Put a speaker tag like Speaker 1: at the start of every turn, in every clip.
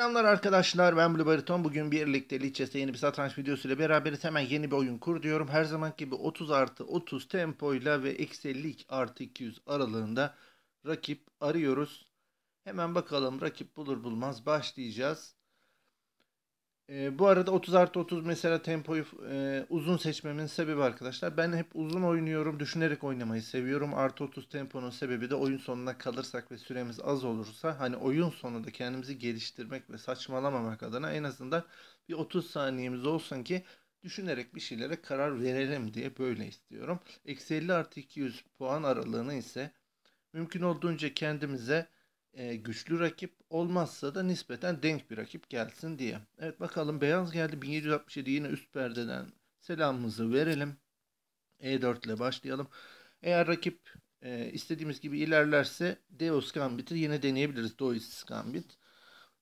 Speaker 1: Selamlar arkadaşlar ben Blue Bariton. Bugün birlikte Lichess'e yeni bir satranç videosuyla ile beraberiz. Hemen yeni bir oyun kur diyorum. Her zaman gibi 30 artı 30 tempoyla ve eksi 50 artı 200 aralığında rakip arıyoruz. Hemen bakalım rakip bulur bulmaz başlayacağız. E, bu arada 30 artı 30 mesela tempoyu e, uzun seçmemin sebebi arkadaşlar. Ben hep uzun oynuyorum. Düşünerek oynamayı seviyorum. Artı 30 temponun sebebi de oyun sonuna kalırsak ve süremiz az olursa hani oyun sonunda kendimizi geliştirmek ve saçmalamamak adına en azından bir 30 saniyemiz olsun ki düşünerek bir şeylere karar verelim diye böyle istiyorum. Eksi 50 artı 200 puan aralığını ise mümkün olduğunca kendimize e, güçlü rakip olmazsa da nispeten denk bir rakip gelsin diye. Evet bakalım beyaz geldi 1767 yine üst perdeden selamımızı verelim. E4 ile başlayalım. Eğer rakip e, istediğimiz gibi ilerlerse Deus Gambit'i yine deneyebiliriz. Dois Gambit.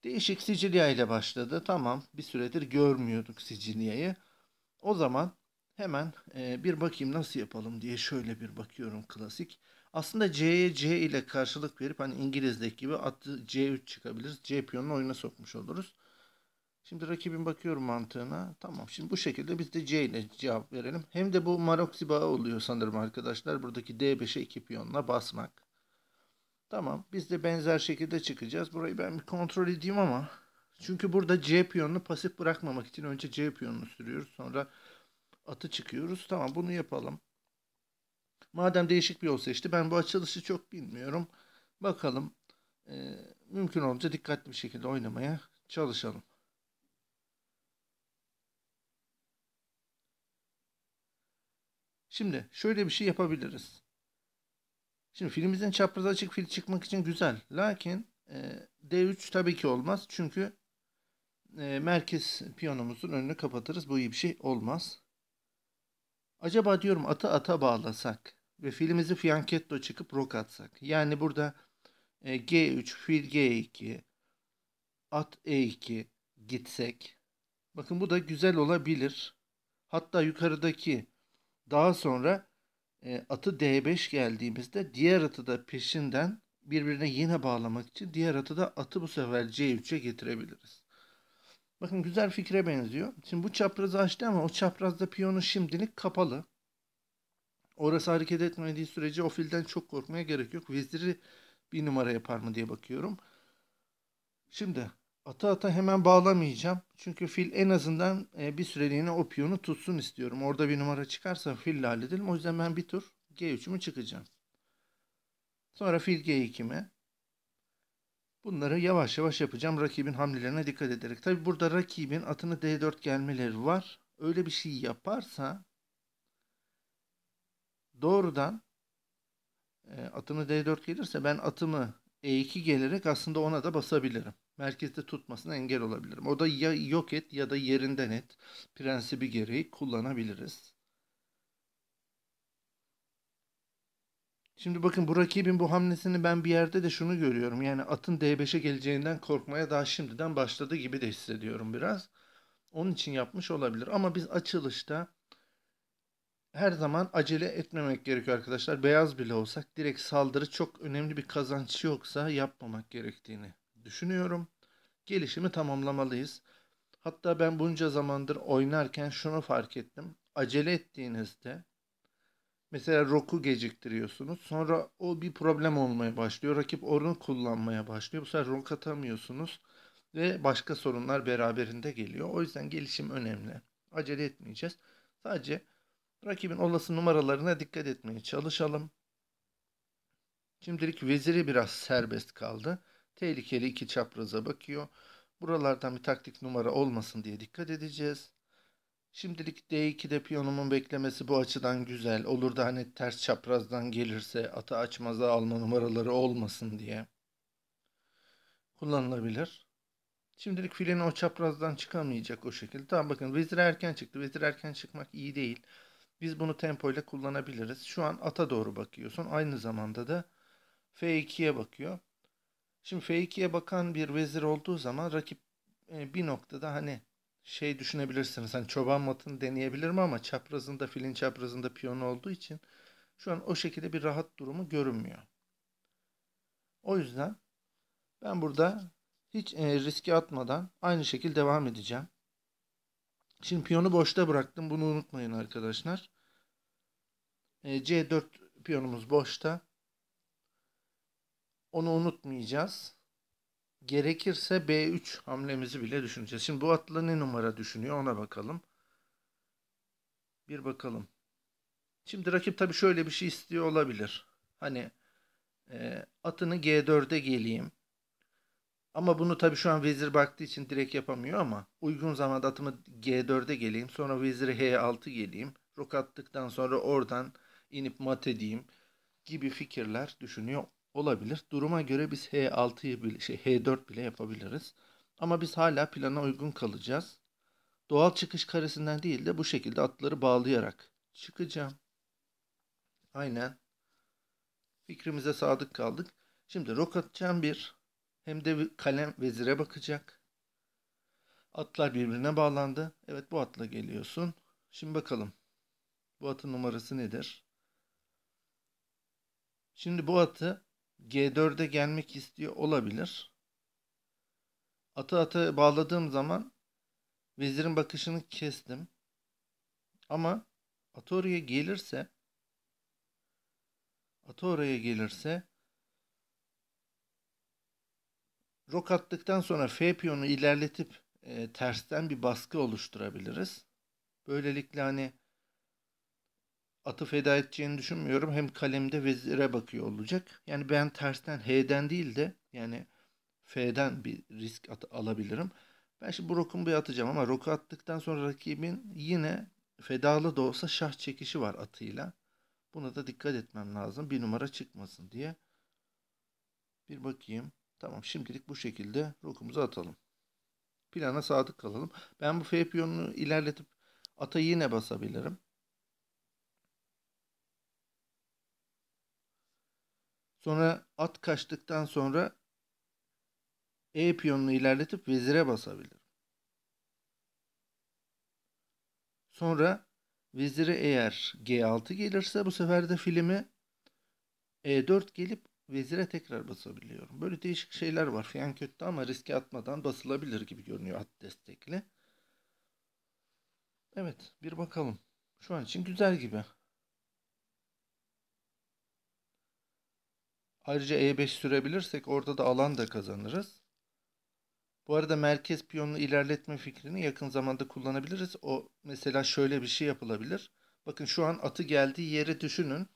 Speaker 1: Değişik Sicilya ile başladı. Tamam bir süredir görmüyorduk Sicilya'yı. O zaman hemen e, bir bakayım nasıl yapalım diye şöyle bir bakıyorum klasik. Aslında C'ye C ile karşılık verip hani İngiliz'deki gibi atı C3 çıkabiliriz. C piyonunu oyuna sokmuş oluruz. Şimdi rakibin bakıyorum mantığına. Tamam şimdi bu şekilde biz de C ile cevap verelim. Hem de bu Maroksi bağı oluyor sanırım arkadaşlar. Buradaki D5'e 2 piyonla basmak. Tamam biz de benzer şekilde çıkacağız. Burayı ben bir kontrol edeyim ama. Çünkü burada C piyonunu pasif bırakmamak için önce C piyonunu sürüyoruz. Sonra atı çıkıyoruz. Tamam bunu yapalım. Madem değişik bir yol seçti ben bu açılışı çok bilmiyorum. Bakalım e, mümkün olunca dikkatli bir şekilde oynamaya çalışalım. Şimdi şöyle bir şey yapabiliriz. Şimdi filimizin çapraz açık fil çıkmak için güzel. Lakin e, D3 tabii ki olmaz. Çünkü e, merkez piyonumuzun önünü kapatırız. Bu iyi bir şey olmaz. Acaba diyorum ata ata bağlasak ve filimizi fiyanketto çıkıp rok atsak. Yani burada e, G3, fil G2, at E2 gitsek. Bakın bu da güzel olabilir. Hatta yukarıdaki daha sonra e, atı D5 geldiğimizde diğer atı da peşinden birbirine yine bağlamak için diğer atı da atı bu sefer C3'e getirebiliriz. Bakın güzel fikre benziyor. Şimdi bu çapraz açtı ama o çaprazda piyonu şimdilik kapalı. Orası hareket etmediği sürece o filden çok korkmaya gerek yok. Veziri bir numara yapar mı diye bakıyorum. Şimdi ata ata hemen bağlamayacağım. Çünkü fil en azından e, bir süreliğine o piyonu tutsun istiyorum. Orada bir numara çıkarsa fil halledelim. O yüzden ben bir tur G3'ümü çıkacağım. Sonra fil G2'mi. Bunları yavaş yavaş yapacağım. Rakibin hamlelerine dikkat ederek. Tabi burada rakibin atını D4 gelmeleri var. Öyle bir şey yaparsa doğrudan e, atımı D4 gelirse ben atımı E2 gelerek aslında ona da basabilirim. Merkezde tutmasına engel olabilirim. O da ya yok et ya da yerinden et prensibi gereği kullanabiliriz. Şimdi bakın bu rakibin bu hamlesini ben bir yerde de şunu görüyorum. Yani atın D5'e geleceğinden korkmaya daha şimdiden başladı gibi de hissediyorum biraz. Onun için yapmış olabilir. Ama biz açılışta her zaman acele etmemek gerekiyor arkadaşlar. Beyaz bile olsak direkt saldırı çok önemli bir kazanç yoksa yapmamak gerektiğini düşünüyorum. Gelişimi tamamlamalıyız. Hatta ben bunca zamandır oynarken şunu fark ettim. Acele ettiğinizde mesela roku geciktiriyorsunuz. Sonra o bir problem olmaya başlıyor. Rakip onu kullanmaya başlıyor. Bu sefer rok atamıyorsunuz ve başka sorunlar beraberinde geliyor. O yüzden gelişim önemli. Acele etmeyeceğiz. Sadece Rakibin olası numaralarına dikkat etmeye çalışalım. Şimdilik veziri biraz serbest kaldı. Tehlikeli iki çapraza bakıyor. Buralardan bir taktik numara olmasın diye dikkat edeceğiz. Şimdilik D2'de piyonumun beklemesi bu açıdan güzel. Olur da hani ters çaprazdan gelirse atı açmaza alma numaraları olmasın diye. Kullanılabilir. Şimdilik fileni o çaprazdan çıkamayacak o şekilde. Tamam bakın vezir erken çıktı. Vezir erken çıkmak iyi değil. Biz bunu tempo ile kullanabiliriz. Şu an ata doğru bakıyorsun. Aynı zamanda da F2'ye bakıyor. Şimdi F2'ye bakan bir vezir olduğu zaman rakip e, bir noktada hani şey düşünebilirsiniz. Hani çoban matını deneyebilir mi ama çaprazında filin çaprazında piyon olduğu için şu an o şekilde bir rahat durumu görünmüyor. O yüzden ben burada hiç e, riske atmadan aynı şekilde devam edeceğim. Şimdi piyonu boşta bıraktım. Bunu unutmayın arkadaşlar. E, ee, C4 piyonumuz boşta. Onu unutmayacağız. Gerekirse B3 hamlemizi bile düşüneceğiz. Şimdi bu atla ne numara düşünüyor ona bakalım. Bir bakalım. Şimdi rakip tabi şöyle bir şey istiyor olabilir. Hani e, atını G4'e geleyim. Ama bunu tabii şu an vezir baktığı için direkt yapamıyor ama uygun zamanda atımı G4'e geleyim. Sonra veziri H6 geleyim. Rok attıktan sonra oradan inip mat edeyim gibi fikirler düşünüyor olabilir. Duruma göre biz H6'yı bile, şey, H4 bile yapabiliriz. Ama biz hala plana uygun kalacağız. Doğal çıkış karesinden değil de bu şekilde atları bağlayarak çıkacağım. Aynen. Fikrimize sadık kaldık. Şimdi rok atacağım bir hem de kalem vezire bakacak. Atlar birbirine bağlandı. Evet bu atla geliyorsun. Şimdi bakalım. Bu atın numarası nedir? Şimdi bu atı G4'e gelmek istiyor olabilir. Atı atı bağladığım zaman vezirin bakışını kestim. Ama atı oraya gelirse atı oraya gelirse Rok attıktan sonra F piyonu ilerletip e, tersten bir baskı oluşturabiliriz. Böylelikle hani atı feda edeceğini düşünmüyorum. Hem kalemde vezire bakıyor olacak. Yani ben tersten H'den değil de yani F'den bir risk at- alabilirim. Ben şimdi bu rokun bir atacağım ama roku attıktan sonra rakibin yine fedalı da olsa şah çekişi var atıyla. Buna da dikkat etmem lazım. Bir numara çıkmasın diye. Bir bakayım. Tamam şimdilik bu şekilde rokumuzu atalım. Plana sadık kalalım. Ben bu F piyonunu ilerletip ata yine basabilirim. Sonra at kaçtıktan sonra E piyonunu ilerletip vezire basabilirim. Sonra vezire eğer G6 gelirse bu sefer de filmi E4 gelip vezire tekrar basabiliyorum. Böyle değişik şeyler var. Fiyan kötü ama riske atmadan basılabilir gibi görünüyor at destekli. Evet bir bakalım. Şu an için güzel gibi. Ayrıca E5 sürebilirsek orada da alan da kazanırız. Bu arada merkez piyonunu ilerletme fikrini yakın zamanda kullanabiliriz. O mesela şöyle bir şey yapılabilir. Bakın şu an atı geldiği yeri düşünün.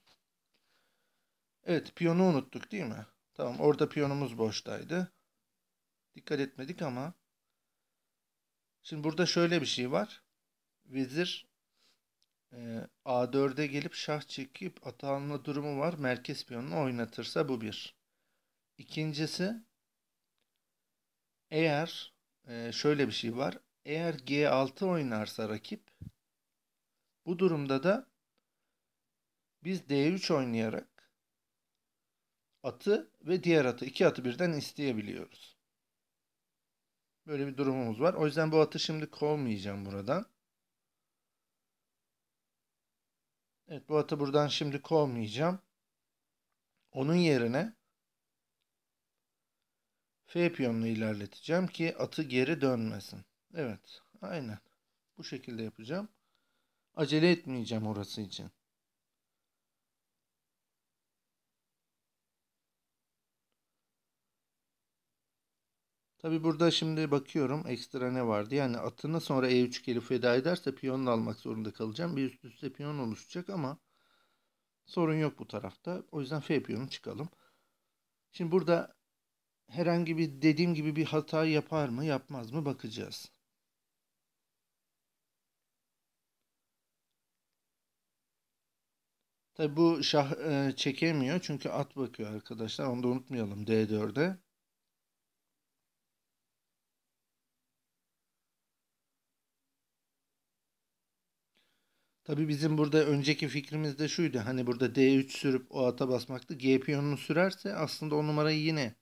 Speaker 1: Evet piyonu unuttuk değil mi? Tamam orada piyonumuz boştaydı. Dikkat etmedik ama. Şimdi burada şöyle bir şey var. Vezir e, A4'e gelip şah çekip ata alma durumu var. Merkez piyonunu oynatırsa bu bir. İkincisi eğer e, şöyle bir şey var. Eğer G6 oynarsa rakip bu durumda da biz D3 oynayarak atı ve diğer atı. iki atı birden isteyebiliyoruz. Böyle bir durumumuz var. O yüzden bu atı şimdi kovmayacağım buradan. Evet bu atı buradan şimdi kovmayacağım. Onun yerine F piyonunu ilerleteceğim ki atı geri dönmesin. Evet aynen bu şekilde yapacağım. Acele etmeyeceğim orası için. Tabi burada şimdi bakıyorum ekstra ne vardı. Yani atını sonra e3 gelip feda ederse piyonunu almak zorunda kalacağım. Bir üst üste piyon oluşacak ama sorun yok bu tarafta. O yüzden f piyonu çıkalım. Şimdi burada herhangi bir dediğim gibi bir hata yapar mı yapmaz mı bakacağız. Tabi bu şah e, çekemiyor çünkü at bakıyor arkadaşlar onu da unutmayalım D4'e. Tabii bizim burada önceki fikrimiz de şuydu. Hani burada D3 sürüp o ata basmakta G piyonunu sürerse aslında o numarayı yine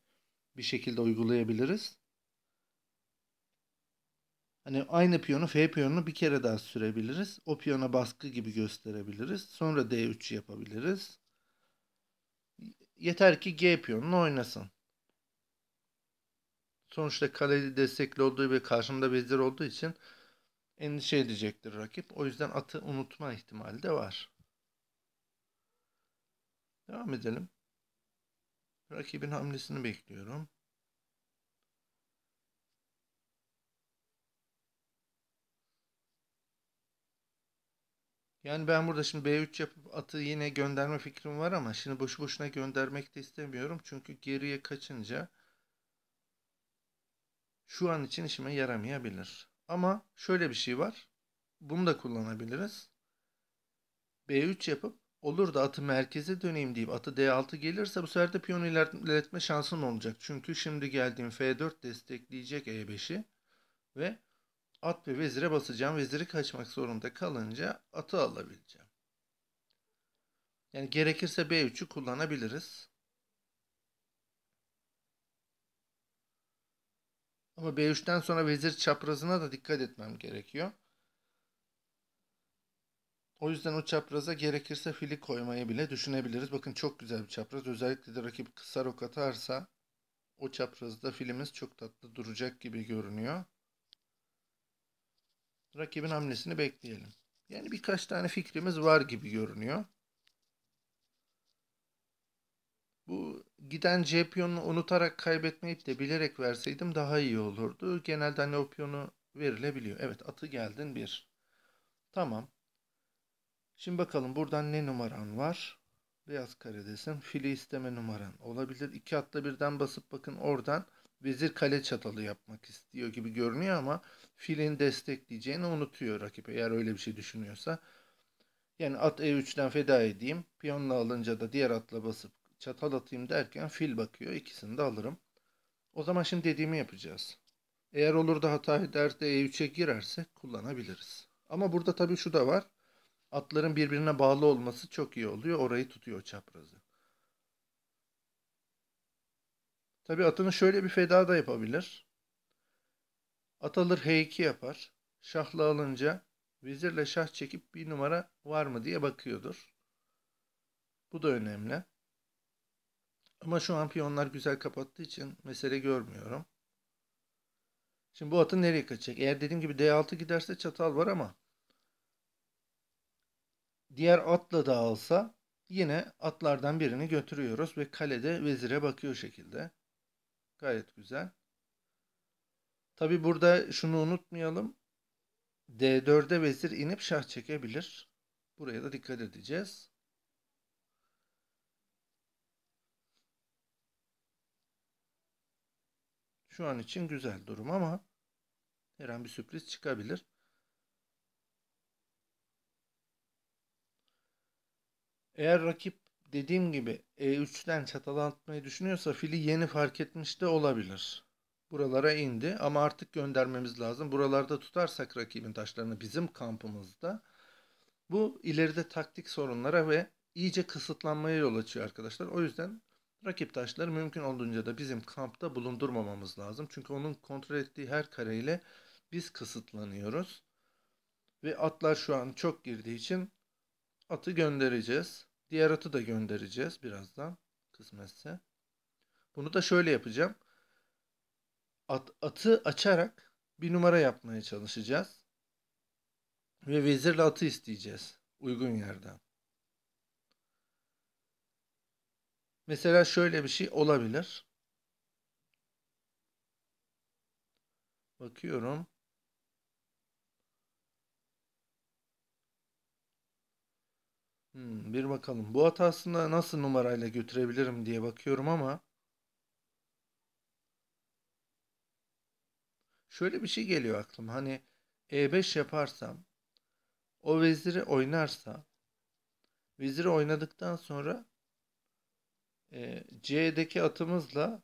Speaker 1: bir şekilde uygulayabiliriz. Hani aynı piyonu F piyonunu bir kere daha sürebiliriz. O piyona baskı gibi gösterebiliriz. Sonra D3 yapabiliriz. Yeter ki G piyonunu oynasın. Sonuçta kaleli destekli olduğu ve karşımda vezir olduğu için endişe edecektir rakip. O yüzden atı unutma ihtimali de var. Devam edelim. Rakibin hamlesini bekliyorum. Yani ben burada şimdi B3 yapıp atı yine gönderme fikrim var ama şimdi boşu boşuna göndermek de istemiyorum. Çünkü geriye kaçınca şu an için işime yaramayabilir. Ama şöyle bir şey var. Bunu da kullanabiliriz. B3 yapıp olur da atı merkeze döneyim deyip atı D6 gelirse bu sefer de piyonu ilerletme şansım olacak. Çünkü şimdi geldiğim F4 destekleyecek E5'i ve at ve vezire basacağım. Veziri kaçmak zorunda kalınca atı alabileceğim. Yani gerekirse B3'ü kullanabiliriz. Ama B3'ten sonra vezir çaprazına da dikkat etmem gerekiyor. O yüzden o çapraza gerekirse fili koymayı bile düşünebiliriz. Bakın çok güzel bir çapraz. Özellikle de rakip kısa rok atarsa o çaprazda filimiz çok tatlı duracak gibi görünüyor. Rakibin hamlesini bekleyelim. Yani birkaç tane fikrimiz var gibi görünüyor. Bu giden C piyonunu unutarak kaybetmeyip de bilerek verseydim daha iyi olurdu. Genelde hani o piyonu verilebiliyor. Evet atı geldin bir. Tamam. Şimdi bakalım buradan ne numaran var? Beyaz karedesin. Fili isteme numaran olabilir. İki atla birden basıp bakın oradan vezir kale çatalı yapmak istiyor gibi görünüyor ama filin destekleyeceğini unutuyor rakip eğer öyle bir şey düşünüyorsa. Yani at E3'den feda edeyim. Piyonla alınca da diğer atla basıp çatal atayım derken fil bakıyor. İkisini de alırım. O zaman şimdi dediğimi yapacağız. Eğer olur da hata eder de E3'e girersek kullanabiliriz. Ama burada tabii şu da var. Atların birbirine bağlı olması çok iyi oluyor. Orayı tutuyor çaprazı. Tabii atını şöyle bir feda da yapabilir. At alır H2 yapar. Şahla alınca vizirle şah çekip bir numara var mı diye bakıyordur. Bu da önemli. Ama şu an piyonlar güzel kapattığı için mesele görmüyorum. Şimdi bu atı nereye kaçacak? Eğer dediğim gibi D6 giderse çatal var ama diğer atla da alsa yine atlardan birini götürüyoruz ve kalede vezire bakıyor şekilde. Gayet güzel. Tabi burada şunu unutmayalım. D4'e vezir inip şah çekebilir. Buraya da dikkat edeceğiz. Şu an için güzel durum ama her an bir sürpriz çıkabilir. Eğer rakip dediğim gibi E3'ten çatal atmayı düşünüyorsa fili yeni fark etmiş de olabilir. Buralara indi ama artık göndermemiz lazım. Buralarda tutarsak rakibin taşlarını bizim kampımızda bu ileride taktik sorunlara ve iyice kısıtlanmaya yol açıyor arkadaşlar. O yüzden Rakip taşları mümkün olduğunca da bizim kampta bulundurmamamız lazım. Çünkü onun kontrol ettiği her kareyle biz kısıtlanıyoruz. Ve atlar şu an çok girdiği için atı göndereceğiz. Diğer atı da göndereceğiz birazdan kısmetse. Bunu da şöyle yapacağım. At, atı açarak bir numara yapmaya çalışacağız. Ve vezirle atı isteyeceğiz uygun yerden. Mesela şöyle bir şey olabilir. Bakıyorum. Hmm, bir bakalım. Bu hatasını nasıl numarayla götürebilirim diye bakıyorum ama şöyle bir şey geliyor aklıma. Hani E5 yaparsam o veziri oynarsa veziri oynadıktan sonra ee, C'deki atımızla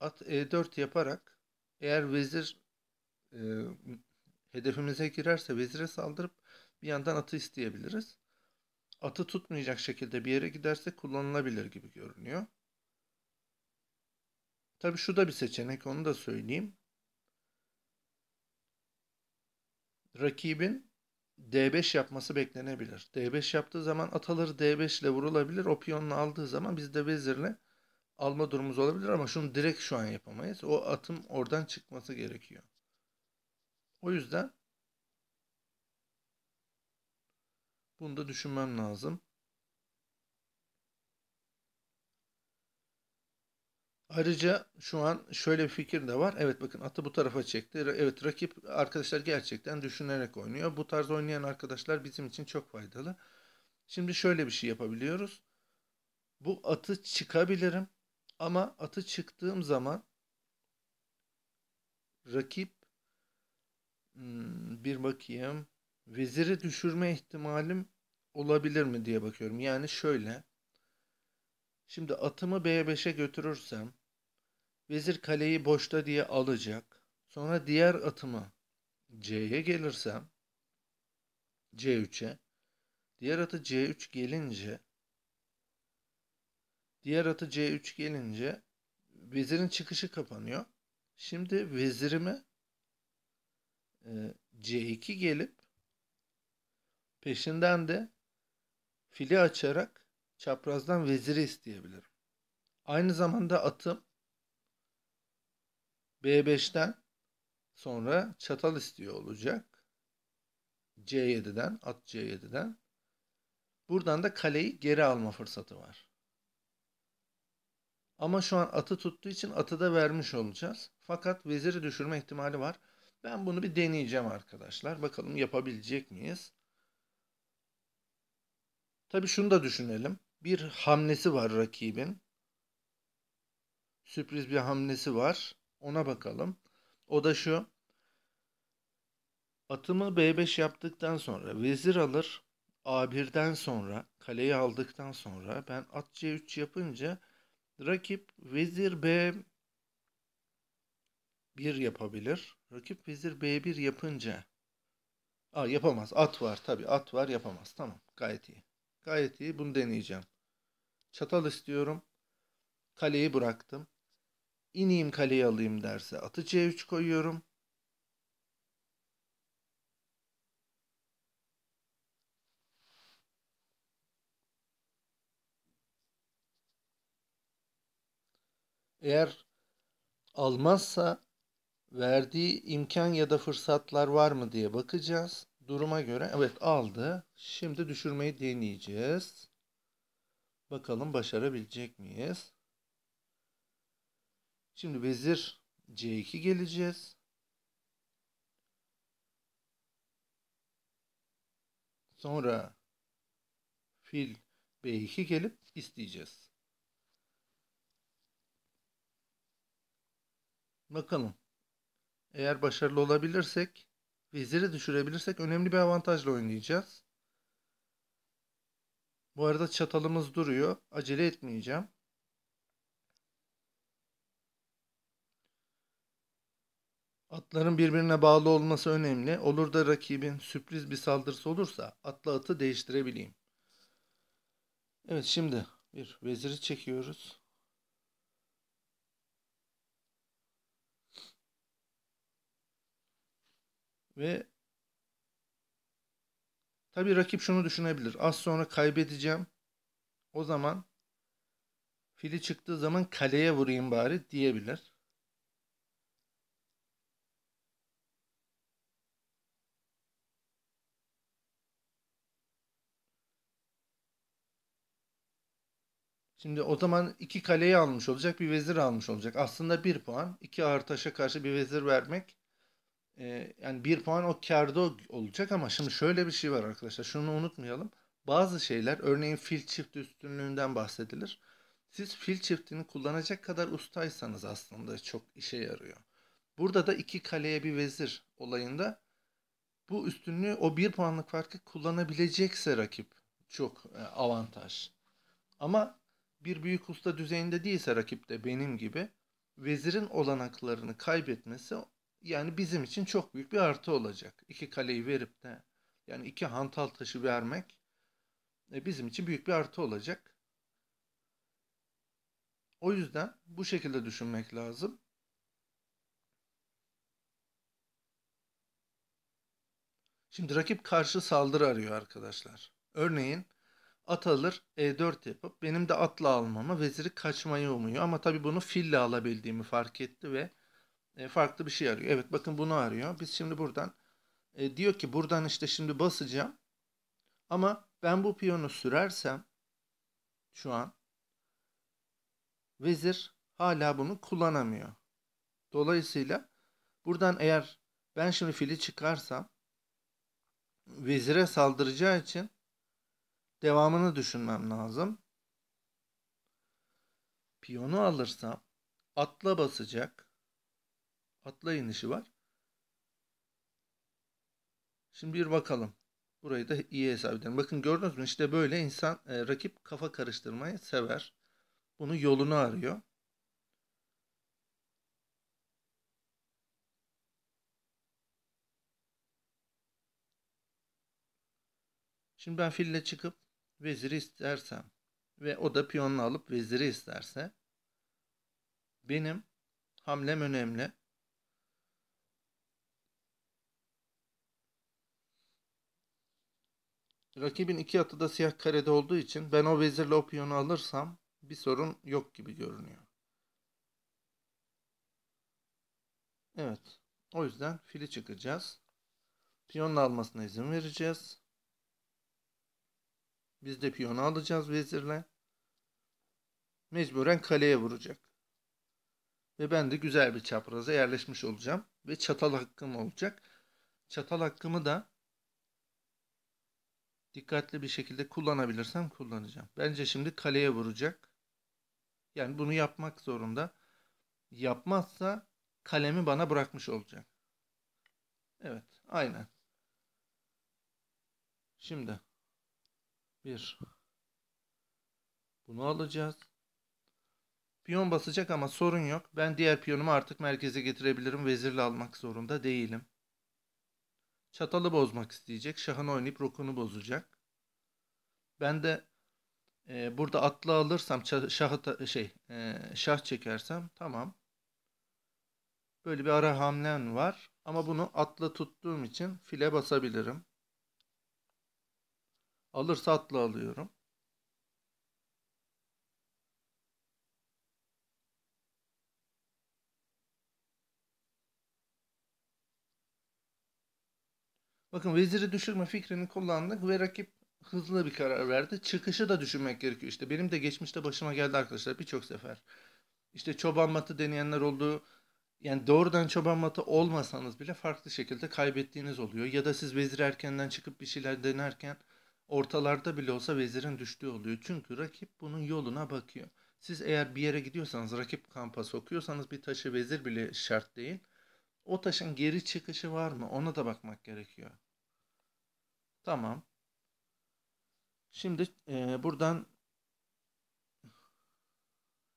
Speaker 1: at E4 yaparak eğer vezir e, hedefimize girerse vezire saldırıp bir yandan atı isteyebiliriz. Atı tutmayacak şekilde bir yere giderse kullanılabilir gibi görünüyor. Tabi şu da bir seçenek onu da söyleyeyim. Rakibin D5 yapması beklenebilir. D5 yaptığı zaman at alır D5 ile vurulabilir. O piyonunu aldığı zaman biz de vezirle alma durumumuz olabilir ama şunu direkt şu an yapamayız. O atım oradan çıkması gerekiyor. O yüzden bunu da düşünmem lazım. Ayrıca şu an şöyle bir fikir de var. Evet bakın atı bu tarafa çekti. Evet rakip arkadaşlar gerçekten düşünerek oynuyor. Bu tarz oynayan arkadaşlar bizim için çok faydalı. Şimdi şöyle bir şey yapabiliyoruz. Bu atı çıkabilirim ama atı çıktığım zaman rakip hmm, bir bakayım. Veziri düşürme ihtimalim olabilir mi diye bakıyorum. Yani şöyle Şimdi atımı B5'e götürürsem vezir kaleyi boşta diye alacak. Sonra diğer atımı C'ye gelirsem C3'e diğer atı C3 gelince diğer atı C3 gelince vezirin çıkışı kapanıyor. Şimdi vezirime e, C2 gelip peşinden de fili açarak çaprazdan veziri isteyebilirim. Aynı zamanda atım B5'ten sonra çatal istiyor olacak. C7'den, at C7'den. Buradan da kaleyi geri alma fırsatı var. Ama şu an atı tuttuğu için atı da vermiş olacağız. Fakat veziri düşürme ihtimali var. Ben bunu bir deneyeceğim arkadaşlar. Bakalım yapabilecek miyiz? Tabii şunu da düşünelim bir hamlesi var rakibin. Sürpriz bir hamlesi var. Ona bakalım. O da şu. Atımı B5 yaptıktan sonra vezir alır. A1'den sonra kaleyi aldıktan sonra ben at C3 yapınca rakip vezir B1 yapabilir. Rakip vezir B1 yapınca Aa, yapamaz. At var tabi at var yapamaz. Tamam gayet iyi. Gayet iyi bunu deneyeceğim. Çatal istiyorum. Kaleyi bıraktım. İneyim kaleyi alayım derse atı C3 koyuyorum. Eğer almazsa verdiği imkan ya da fırsatlar var mı diye bakacağız duruma göre evet aldı. Şimdi düşürmeyi deneyeceğiz. Bakalım başarabilecek miyiz? Şimdi vezir C2 geleceğiz. Sonra fil B2 gelip isteyeceğiz. Bakalım. Eğer başarılı olabilirsek Veziri düşürebilirsek önemli bir avantajla oynayacağız. Bu arada çatalımız duruyor. Acele etmeyeceğim. Atların birbirine bağlı olması önemli. Olur da rakibin sürpriz bir saldırısı olursa atla atı değiştirebileyim. Evet şimdi bir veziri çekiyoruz. Ve tabii rakip şunu düşünebilir. Az sonra kaybedeceğim. O zaman fili çıktığı zaman kaleye vurayım bari diyebilir. Şimdi o zaman iki kaleyi almış olacak, bir vezir almış olacak. Aslında bir puan. iki Artaş'a karşı bir vezir vermek ee, yani bir puan o karda olacak ama şimdi şöyle bir şey var arkadaşlar. Şunu unutmayalım. Bazı şeyler örneğin fil çift üstünlüğünden bahsedilir. Siz fil çiftini kullanacak kadar ustaysanız aslında çok işe yarıyor. Burada da iki kaleye bir vezir olayında bu üstünlüğü o bir puanlık farkı kullanabilecekse rakip çok e, avantaj. Ama bir büyük usta düzeyinde değilse rakip de benim gibi vezirin olanaklarını kaybetmesi yani bizim için çok büyük bir artı olacak. İki kaleyi verip de yani iki hantal taşı vermek e, bizim için büyük bir artı olacak. O yüzden bu şekilde düşünmek lazım. Şimdi rakip karşı saldırı arıyor arkadaşlar. Örneğin at alır e4 yapıp benim de atla almamı veziri kaçmayı umuyor. Ama tabi bunu fille alabildiğimi fark etti ve e, farklı bir şey arıyor. Evet bakın bunu arıyor. Biz şimdi buradan e, diyor ki buradan işte şimdi basacağım. Ama ben bu piyonu sürersem şu an vezir hala bunu kullanamıyor. Dolayısıyla buradan eğer ben şimdi fili çıkarsam vezire saldıracağı için devamını düşünmem lazım. Piyonu alırsam atla basacak atla inişi var. Şimdi bir bakalım. Burayı da iyi hesap edelim. Bakın gördünüz mü? İşte böyle insan e, rakip kafa karıştırmayı sever. Bunu yolunu arıyor. Şimdi ben fille çıkıp veziri istersem ve o da piyonunu alıp veziri isterse benim hamlem önemli. Rakibin iki atı da siyah karede olduğu için ben o vezirle o piyonu alırsam bir sorun yok gibi görünüyor. Evet. O yüzden fili çıkacağız. Piyonla almasına izin vereceğiz. Biz de piyonu alacağız vezirle. Mecburen kaleye vuracak. Ve ben de güzel bir çapraza yerleşmiş olacağım. Ve çatal hakkım olacak. Çatal hakkımı da dikkatli bir şekilde kullanabilirsem kullanacağım. Bence şimdi kaleye vuracak. Yani bunu yapmak zorunda. Yapmazsa kalemi bana bırakmış olacak. Evet, aynen. Şimdi bir bunu alacağız. Piyon basacak ama sorun yok. Ben diğer piyonumu artık merkeze getirebilirim. Vezirle almak zorunda değilim. Çatalı bozmak isteyecek. Şahını oynayıp rokunu bozacak. Ben de e, burada atlı alırsam şahı şey e, şah çekersem tamam. Böyle bir ara hamlen var. Ama bunu atla tuttuğum için file basabilirim. Alırsa atla alıyorum. Bakın veziri düşürme fikrini kullandık ve rakip hızlı bir karar verdi. Çıkışı da düşünmek gerekiyor. İşte benim de geçmişte başıma geldi arkadaşlar birçok sefer. İşte çoban matı deneyenler oldu. Yani doğrudan çoban matı olmasanız bile farklı şekilde kaybettiğiniz oluyor. Ya da siz vezir erkenden çıkıp bir şeyler denerken ortalarda bile olsa vezirin düştüğü oluyor. Çünkü rakip bunun yoluna bakıyor. Siz eğer bir yere gidiyorsanız, rakip kampa sokuyorsanız bir taşı vezir bile şart değil. O taşın geri çıkışı var mı? Ona da bakmak gerekiyor. Tamam. Şimdi e, buradan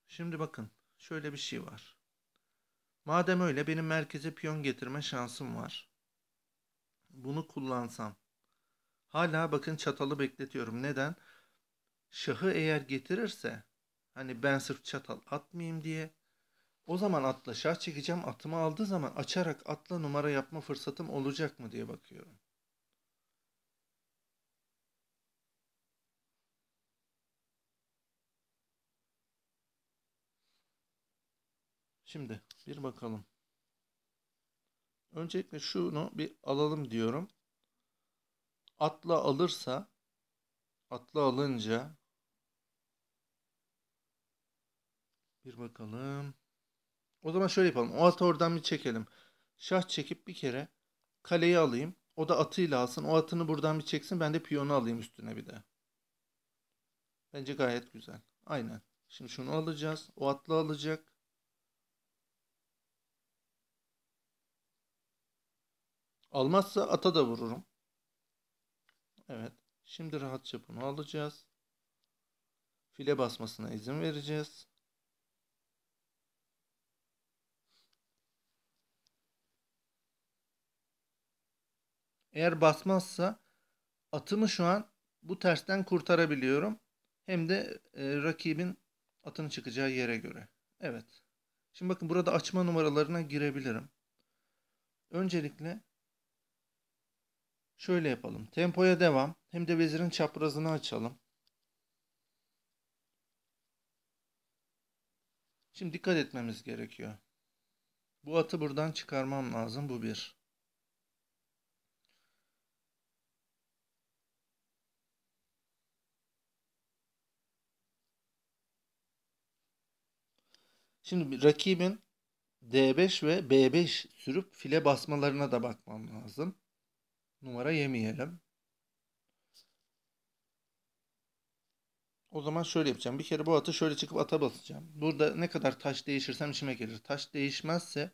Speaker 1: şimdi bakın şöyle bir şey var. Madem öyle benim merkeze piyon getirme şansım var. Bunu kullansam. Hala bakın çatalı bekletiyorum. Neden? Şahı eğer getirirse hani ben sırf çatal atmayayım diye o zaman atla şah çekeceğim atımı aldığı zaman açarak atla numara yapma fırsatım olacak mı diye bakıyorum. Şimdi bir bakalım. Öncelikle şunu bir alalım diyorum. Atla alırsa atla alınca bir bakalım. O zaman şöyle yapalım. O atı oradan bir çekelim. Şah çekip bir kere kaleyi alayım. O da atıyla alsın. O atını buradan bir çeksin. Ben de piyonu alayım üstüne bir de. Bence gayet güzel. Aynen. Şimdi şunu alacağız. O atla alacak. Almazsa ata da vururum. Evet. Şimdi rahatça bunu alacağız. File basmasına izin vereceğiz. Eğer basmazsa atımı şu an bu tersten kurtarabiliyorum. Hem de e, rakibin atını çıkacağı yere göre. Evet. Şimdi bakın burada açma numaralarına girebilirim. Öncelikle şöyle yapalım. Tempoya devam. Hem de vezirin çaprazını açalım. Şimdi dikkat etmemiz gerekiyor. Bu atı buradan çıkarmam lazım. Bu bir. Şimdi rakibin D5 ve B5 sürüp file basmalarına da bakmam lazım. Numara yemeyelim. O zaman şöyle yapacağım. Bir kere bu atı şöyle çıkıp ata basacağım. Burada ne kadar taş değişirsem işime gelir. Taş değişmezse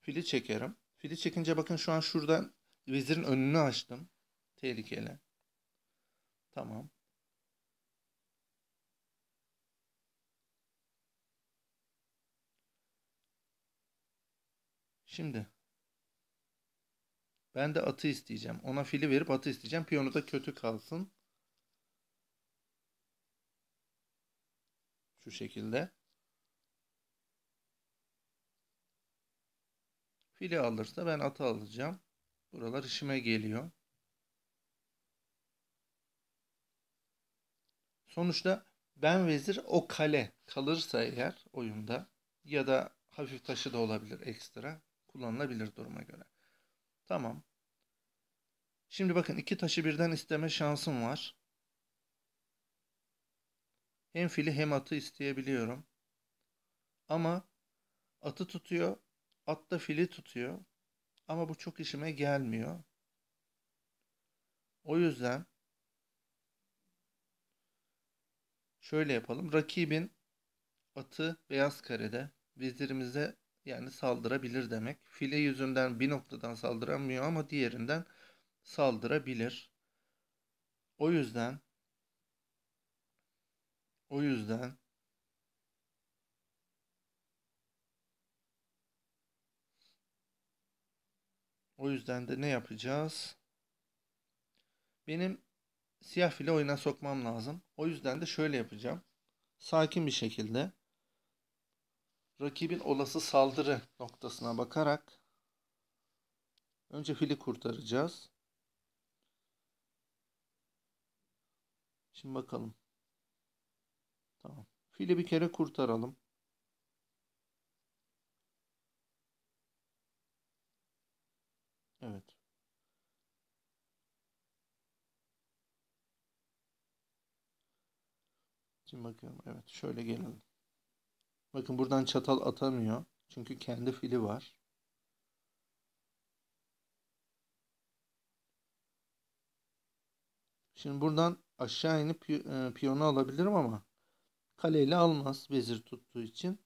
Speaker 1: fili çekerim. Fili çekince bakın şu an şuradan vezirin önünü açtım. Tehlikeli. Tamam. Şimdi ben de atı isteyeceğim. Ona fili verip atı isteyeceğim. Piyonu da kötü kalsın. Şu şekilde. Fili alırsa ben atı alacağım. Buralar işime geliyor. Sonuçta ben vezir o kale kalırsa eğer oyunda ya da hafif taşı da olabilir ekstra kullanılabilir duruma göre. Tamam. Şimdi bakın iki taşı birden isteme şansım var. Hem fili hem atı isteyebiliyorum. Ama atı tutuyor, at da fili tutuyor. Ama bu çok işime gelmiyor. O yüzden şöyle yapalım. Rakibin atı beyaz karede, vezirimize yani saldırabilir demek. File yüzünden bir noktadan saldıramıyor ama diğerinden saldırabilir. O yüzden o yüzden O yüzden de ne yapacağız? Benim siyah file oyuna sokmam lazım. O yüzden de şöyle yapacağım. Sakin bir şekilde rakibin olası saldırı noktasına bakarak önce fili kurtaracağız. Şimdi bakalım. Tamam. Fili bir kere kurtaralım. Evet. Şimdi bakıyorum. Evet şöyle gelelim. Bakın buradan çatal atamıyor. Çünkü kendi fili var. Şimdi buradan aşağı inip e, piyonu alabilirim ama kaleyle almaz vezir tuttuğu için.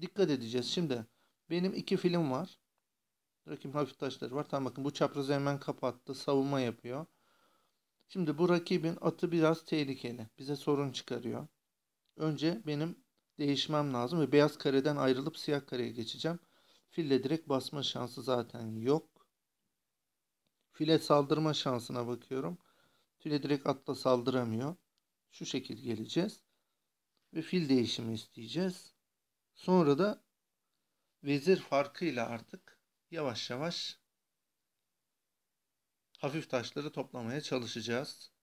Speaker 1: Dikkat edeceğiz. Şimdi benim iki filim var. Rakip hafif taşları var. Tamam bakın bu çaprazı hemen kapattı. Savunma yapıyor. Şimdi bu rakibin atı biraz tehlikeli. Bize sorun çıkarıyor. Önce benim değişmem lazım ve beyaz kareden ayrılıp siyah kareye geçeceğim. Fille direkt basma şansı zaten yok. File saldırma şansına bakıyorum. File direkt atla saldıramıyor. Şu şekil geleceğiz. Ve fil değişimi isteyeceğiz. Sonra da vezir farkıyla artık yavaş yavaş hafif taşları toplamaya çalışacağız.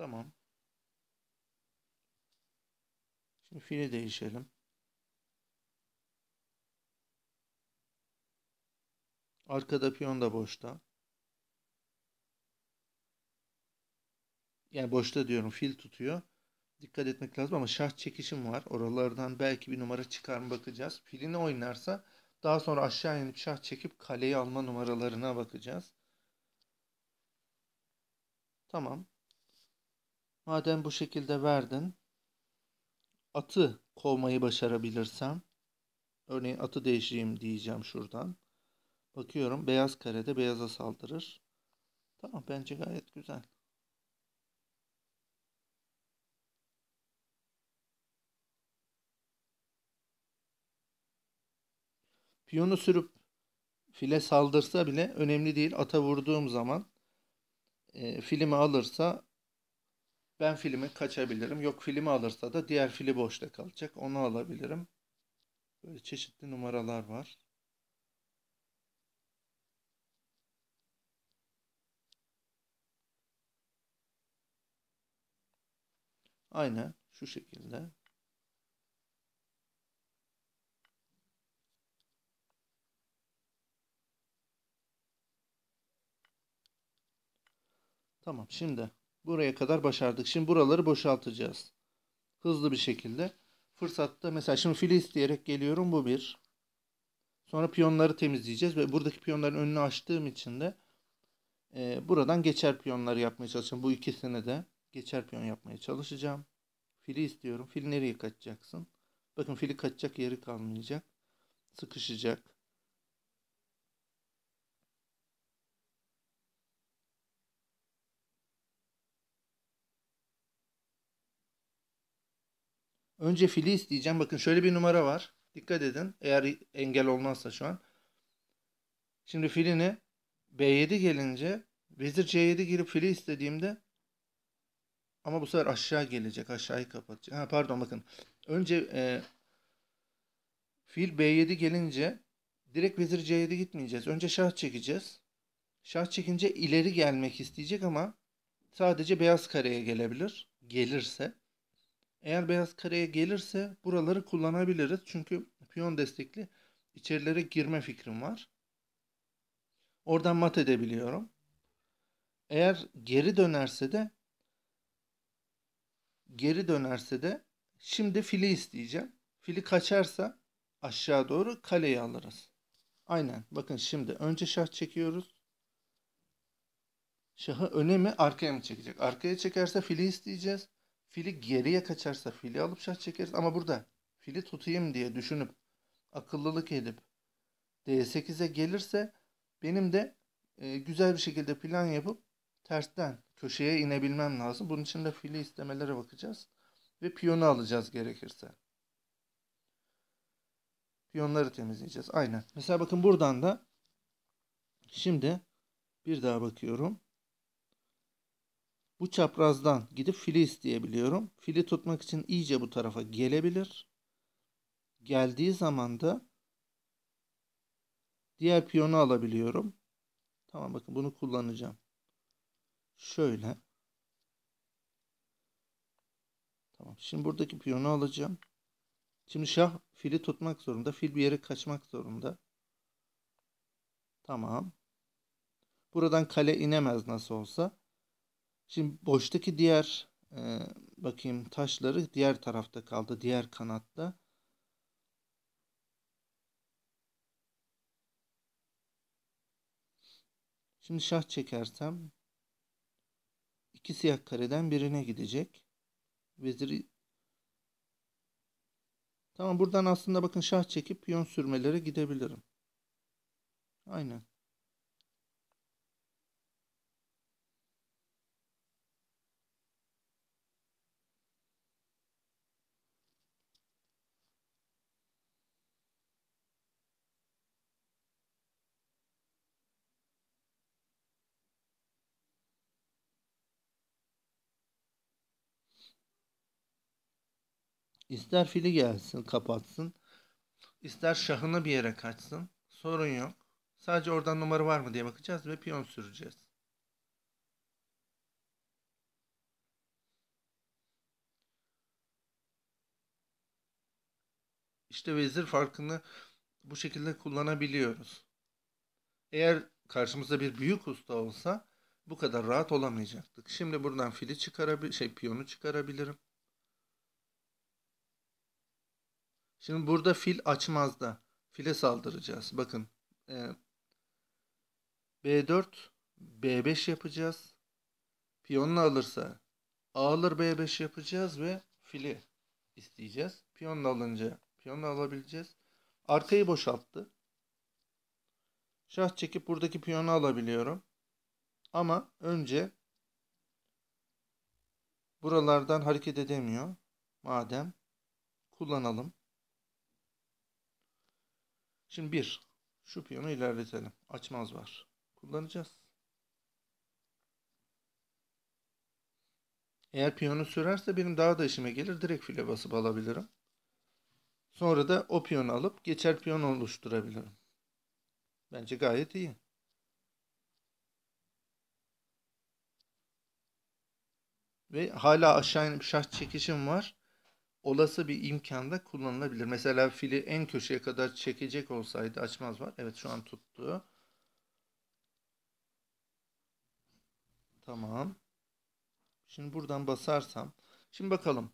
Speaker 1: Tamam. Şimdi fili değişelim. Arkada piyon da boşta. Yani boşta diyorum fil tutuyor. Dikkat etmek lazım ama şah çekişim var. Oralardan belki bir numara çıkar mı bakacağız. Filini oynarsa daha sonra aşağı inip şah çekip kaleyi alma numaralarına bakacağız. Tamam. Madem bu şekilde verdin, atı kovmayı başarabilirsem, örneğin atı değişeyim diyeceğim şuradan. Bakıyorum beyaz karede beyaza saldırır. Tamam bence gayet güzel. Piyonu sürüp file saldırsa bile önemli değil. Ata vurduğum zaman e, filimi alırsa ben filmi kaçabilirim. Yok filmi alırsa da diğer fili boşta kalacak. Onu alabilirim. Böyle çeşitli numaralar var. Aynen şu şekilde. Tamam şimdi Buraya kadar başardık. Şimdi buraları boşaltacağız. Hızlı bir şekilde. Fırsatta mesela şimdi fili isteyerek geliyorum. Bu bir. Sonra piyonları temizleyeceğiz ve buradaki piyonların önünü açtığım için de e, buradan geçer piyonları yapmaya çalışacağım. Bu ikisini de geçer piyon yapmaya çalışacağım. Fili istiyorum. Fili nereye kaçacaksın? Bakın fili kaçacak yeri kalmayacak. Sıkışacak. Önce fili isteyeceğim. Bakın şöyle bir numara var. Dikkat edin. Eğer engel olmazsa şu an. Şimdi filini B7 gelince vezir C7 girip fili istediğimde ama bu sefer aşağı gelecek. Aşağıyı kapatacak. Ha, pardon bakın. Önce e, fil B7 gelince direkt vezir C7 gitmeyeceğiz. Önce şah çekeceğiz. Şah çekince ileri gelmek isteyecek ama sadece beyaz kareye gelebilir. Gelirse. Eğer beyaz kareye gelirse buraları kullanabiliriz. Çünkü piyon destekli içerilere girme fikrim var. Oradan mat edebiliyorum. Eğer geri dönerse de geri dönerse de şimdi fili isteyeceğim. Fili kaçarsa aşağı doğru kaleyi alırız. Aynen. Bakın şimdi önce şah çekiyoruz. Şahı öne mi arkaya mı çekecek? Arkaya çekerse fili isteyeceğiz. Fili geriye kaçarsa fili alıp şah çekeriz. Ama burada fili tutayım diye düşünüp akıllılık edip D8'e gelirse benim de e, güzel bir şekilde plan yapıp tersten köşeye inebilmem lazım. Bunun için de fili istemelere bakacağız ve piyonu alacağız gerekirse. Piyonları temizleyeceğiz. Aynen. Mesela bakın buradan da şimdi bir daha bakıyorum. Bu çaprazdan gidip fili isteyebiliyorum. Fili tutmak için iyice bu tarafa gelebilir. Geldiği zaman da diğer piyonu alabiliyorum. Tamam bakın bunu kullanacağım. Şöyle. Tamam. Şimdi buradaki piyonu alacağım. Şimdi şah fili tutmak zorunda. Fil bir yere kaçmak zorunda. Tamam. Buradan kale inemez nasıl olsa. Şimdi boştaki diğer e, bakayım taşları diğer tarafta kaldı. Diğer kanatta. Şimdi şah çekersem iki siyah kareden birine gidecek. Vezir Tamam buradan aslında bakın şah çekip piyon sürmelere gidebilirim. Aynen. İster fili gelsin kapatsın. ister şahını bir yere kaçsın. Sorun yok. Sadece oradan numara var mı diye bakacağız ve piyon süreceğiz. İşte vezir farkını bu şekilde kullanabiliyoruz. Eğer karşımızda bir büyük usta olsa bu kadar rahat olamayacaktık. Şimdi buradan fili çıkarabilir, şey piyonu çıkarabilirim. Şimdi burada fil açmaz da file saldıracağız. Bakın e, B4 B5 yapacağız. Piyonla alırsa A alır B5 yapacağız ve fili isteyeceğiz. Piyonla alınca piyonla alabileceğiz. Arkayı boşalttı. Şah çekip buradaki piyonu alabiliyorum. Ama önce buralardan hareket edemiyor. Madem kullanalım. Şimdi bir. Şu piyonu ilerletelim. Açmaz var. Kullanacağız. Eğer piyonu sürerse benim daha da işime gelir. Direkt file basıp alabilirim. Sonra da o piyonu alıp geçer piyon oluşturabilirim. Bence gayet iyi. Ve hala aşağı inip şah çekişim var olası bir imkanda kullanılabilir. Mesela fili en köşeye kadar çekecek olsaydı açmaz var. Evet şu an tuttu. Tamam. Şimdi buradan basarsam. Şimdi bakalım.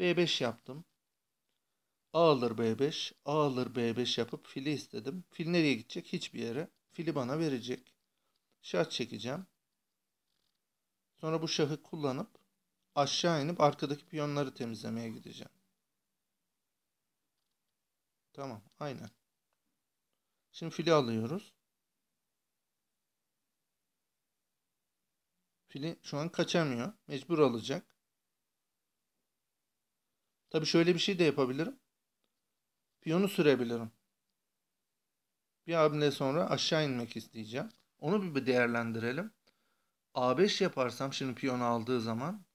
Speaker 1: B5 yaptım. A alır B5. A alır B5 yapıp fili istedim. Fil nereye gidecek? Hiçbir yere. Fili bana verecek. Şah çekeceğim. Sonra bu şahı kullanıp aşağı inip arkadaki piyonları temizlemeye gideceğim. Tamam aynen. Şimdi fili alıyoruz. Fili şu an kaçamıyor. Mecbur alacak. Tabi şöyle bir şey de yapabilirim. Piyonu sürebilirim. Bir hamle sonra aşağı inmek isteyeceğim. Onu bir değerlendirelim. A5 yaparsam şimdi piyonu aldığı zaman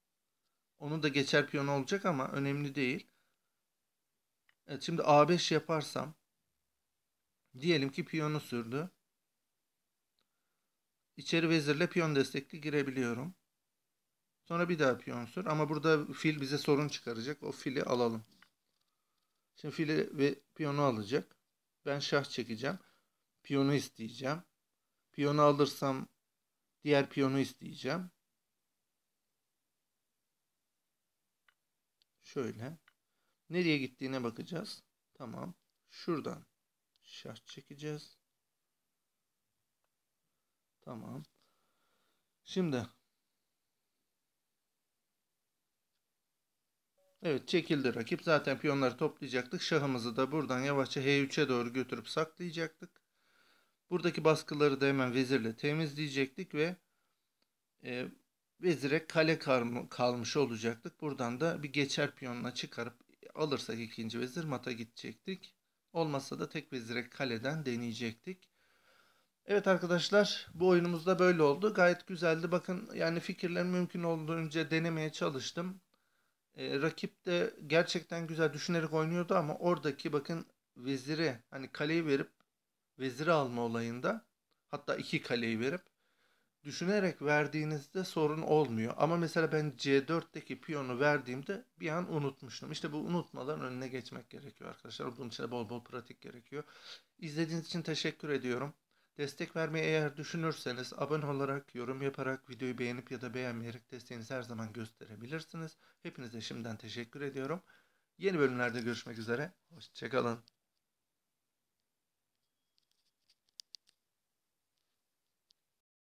Speaker 1: onu da geçer piyonu olacak ama önemli değil. Evet şimdi A5 yaparsam diyelim ki piyonu sürdü. İçeri vezirle piyon destekli girebiliyorum. Sonra bir daha piyon sür ama burada fil bize sorun çıkaracak. O fili alalım. Şimdi fili ve piyonu alacak. Ben şah çekeceğim. Piyonu isteyeceğim. Piyonu alırsam diğer piyonu isteyeceğim. Şöyle. Nereye gittiğine bakacağız. Tamam. Şuradan şart çekeceğiz. Tamam. Şimdi Evet çekildi rakip. Zaten piyonları toplayacaktık. Şahımızı da buradan yavaşça H3'e doğru götürüp saklayacaktık. Buradaki baskıları da hemen vezirle temizleyecektik ve e, vezire kale kalmış olacaktık. Buradan da bir geçer piyonuna çıkarıp alırsak ikinci vezir mata gidecektik. Olmazsa da tek vezire kaleden deneyecektik. Evet arkadaşlar bu oyunumuzda böyle oldu. Gayet güzeldi. Bakın yani fikirler mümkün olduğunca denemeye çalıştım. Ee, rakip de gerçekten güzel düşünerek oynuyordu ama oradaki bakın vezire hani kaleyi verip vezire alma olayında hatta iki kaleyi verip düşünerek verdiğinizde sorun olmuyor. Ama mesela ben C4'teki piyonu verdiğimde bir an unutmuştum. İşte bu unutmadan önüne geçmek gerekiyor arkadaşlar. Bunun için de bol bol pratik gerekiyor. İzlediğiniz için teşekkür ediyorum. Destek vermeyi eğer düşünürseniz abone olarak, yorum yaparak, videoyu beğenip ya da beğenmeyerek desteğinizi her zaman gösterebilirsiniz. Hepinize şimdiden teşekkür ediyorum. Yeni bölümlerde görüşmek üzere. Hoşçakalın.